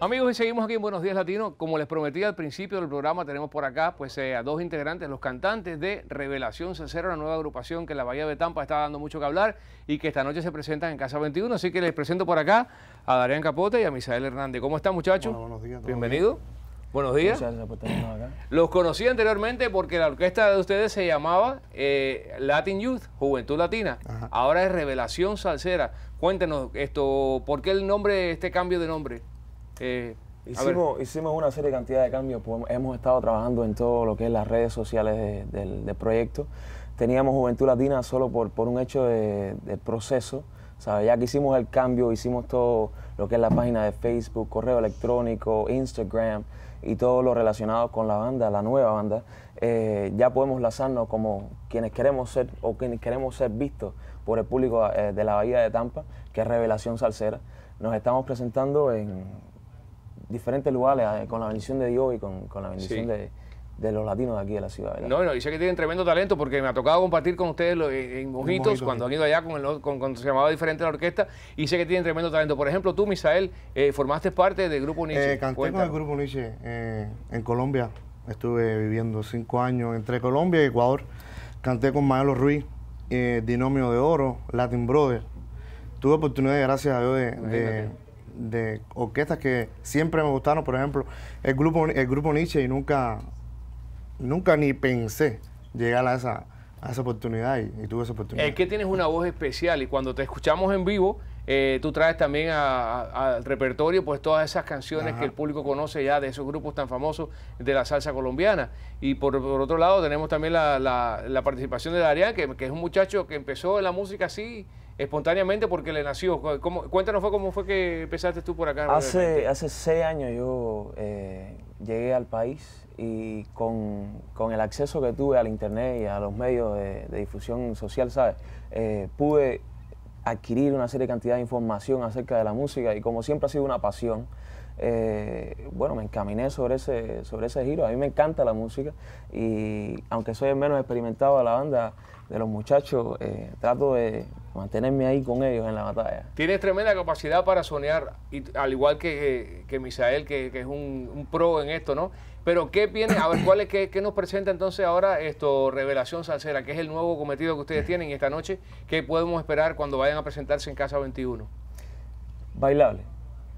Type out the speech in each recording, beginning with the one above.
Amigos, y seguimos aquí en Buenos Días Latino. Como les prometí al principio del programa, tenemos por acá pues, eh, a dos integrantes, los cantantes de Revelación Salsera una nueva agrupación que en la Bahía de Tampa está dando mucho que hablar y que esta noche se presentan en Casa 21. Así que les presento por acá a Darían Capote y a Misael Hernández. ¿Cómo están, muchachos? buenos días. Bienvenido. Buenos días. Los conocí anteriormente porque la orquesta de ustedes se llamaba eh, Latin Youth, Juventud Latina. Ahora es Revelación Salsera. Cuéntenos esto, ¿por qué el nombre, este cambio de nombre? Eh, hicimos, hicimos una serie de cantidad de cambios. Pues, hemos estado trabajando en todo lo que es las redes sociales del, proyecto. Teníamos Juventud Latina solo por, por un hecho de, proceso. Ya que hicimos el cambio, hicimos todo lo que es la página de Facebook, correo electrónico, Instagram y todo lo relacionado con la banda, la nueva banda, eh, ya podemos lanzarnos como quienes queremos ser o quienes queremos ser vistos por el público eh, de la Bahía de Tampa, que es Revelación Salsera. Nos estamos presentando en diferentes lugares eh, con la bendición de Dios y con, la bendición de, los latinos de aquí de la ciudad. No, no, y sé que tienen tremendo talento porque me ha tocado compartir con ustedes eh, en Mojitos cuando han ido allá con, el, con, con se llamaba diferente la orquesta y sé que tienen tremendo talento. Por ejemplo, tú, Misael, eh, formaste parte del Grupo Nietzsche. canté con el Grupo Nietzsche en Colombia. Estuve viviendo cinco años entre Colombia y Ecuador. Canté con Maelo Ruiz, Dinomio de Oro, Latin Brothers. Tuve oportunidad, gracias a Dios, de, de orquestas que siempre me gustaron, por ejemplo, el grupo, el grupo Nietzsche y nunca, nunca ni pensé llegar a esa, oportunidad y tuve esa oportunidad. Es que tienes una voz especial y cuando te escuchamos en vivo eh, tú traes también al repertorio pues todas esas canciones que el público conoce ya de esos grupos tan famosos de la salsa colombiana. Y por, otro lado tenemos también la, participación de Darián, que, es un muchacho que empezó en la música así espontáneamente porque le nació. cuéntanos fue cómo fue que empezaste tú por acá. Hace, hace seis años yo eh, llegué al país y con, el acceso que tuve al internet y a los medios de, difusión social, ¿sabes? Eh, pude adquirir una serie de cantidad de información acerca de la música y como siempre ha sido una pasión, eh, bueno, me encaminé sobre ese, sobre ese giro. A mí me encanta la música y aunque soy el menos experimentado de la banda, de los muchachos, eh, trato de mantenerme ahí con ellos en la batalla. Tienes tremenda capacidad para soñar, y, al igual que, Misael, que, es un, pro en esto, ¿no? Pero ¿qué viene? A ver, ¿cuál es, qué, nos presenta entonces ahora esto, Revelación Salsera? que es el nuevo cometido que ustedes tienen esta noche? ¿Qué podemos esperar cuando vayan a presentarse en Casa 21? Bailable.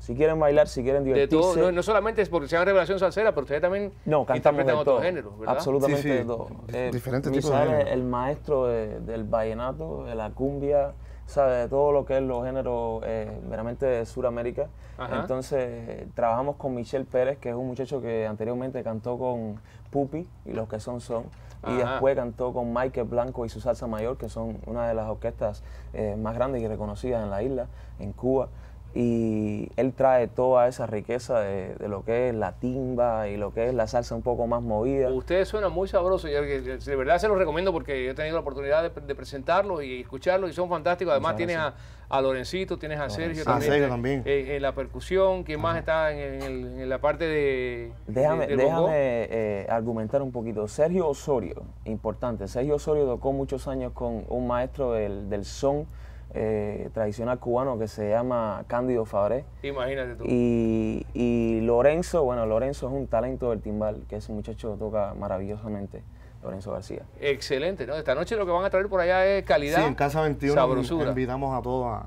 Si quieren bailar, si quieren divertirse. no, solamente es porque llama revelación salsera, pero también no, cantamos de géneros, ¿verdad? Absolutamente de eh, Diferentes el maestro del vallenato, de la cumbia, ¿sabe? de todo lo que es los géneros veramente eh, de Sudamérica. Entonces, trabajamos con Michel Pérez, que es un muchacho que anteriormente cantó con Pupi y los que son son. Y después cantó con Michael Blanco y su salsa mayor, que son una de las orquestas eh, más grandes y reconocidas en la isla, en Cuba y él trae toda esa riqueza de, lo que es la timba y lo que es la salsa un poco más movida. Ustedes suenan muy sabrosos, y de verdad se los recomiendo porque he tenido la oportunidad de, de presentarlos y escucharlo y son fantásticos. Además tienes a, Lorencito, tienes a ah, Sergio, también, En, eh, eh, la percusión, ¿quién más está en, la parte de... Déjame, eh, argumentar un poquito. Sergio Osorio, importante, Sergio Osorio tocó muchos años con un maestro del son eh, tradicional cubano que se llama Cándido Fabré. Imagínate tú. Y, Lorenzo, bueno, Lorenzo es un talento del timbal, que ese muchacho toca maravillosamente. Lorenzo García. Excelente, ¿no? Esta noche lo que van a traer por allá es calidad. Sí, en Casa 21 sabrosura. invitamos a todos a,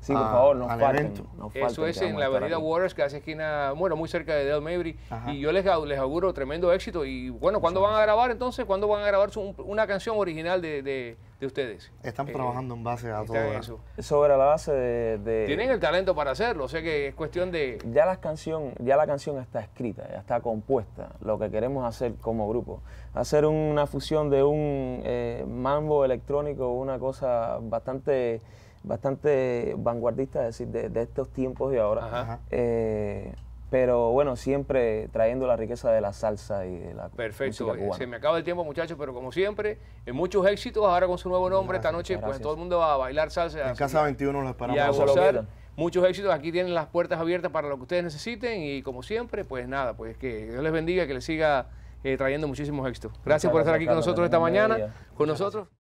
Sí, por favor, nos falten, Eso es en la avenida Waters, hace esquina, bueno, muy cerca de Del Mabry. Y yo les, les auguro tremendo éxito. Y bueno, ¿cuándo van a grabar entonces? ¿Cuándo van a grabar una canción original de, de ustedes. Están eh, trabajando en base a todo eso. Sobre la base de, Tienen el talento para hacerlo, o sea que es cuestión de... Ya, la canción, ya la canción está escrita, ya está compuesta, lo que queremos hacer como grupo. Hacer una fusión de un eh, mambo electrónico, una cosa bastante bastante vanguardista, es decir, de, estos tiempos y ahora. Ajá. Eh, pero bueno, siempre trayendo la riqueza de la salsa y de la Perfecto. Eh, se me acaba el tiempo, muchachos, pero como siempre, eh, muchos éxitos ahora con su nuevo nombre. esta noche, pues todo el mundo va a bailar salsa. En Casa 21 los esperamos. a gozar. Muchos éxitos. Aquí tienen las puertas abiertas para lo que ustedes necesiten. Y como siempre, pues nada, pues que Dios les bendiga, que les siga eh, trayendo muchísimos éxitos. Gracias por estar aquí con nosotros esta mañana. Con nosotros.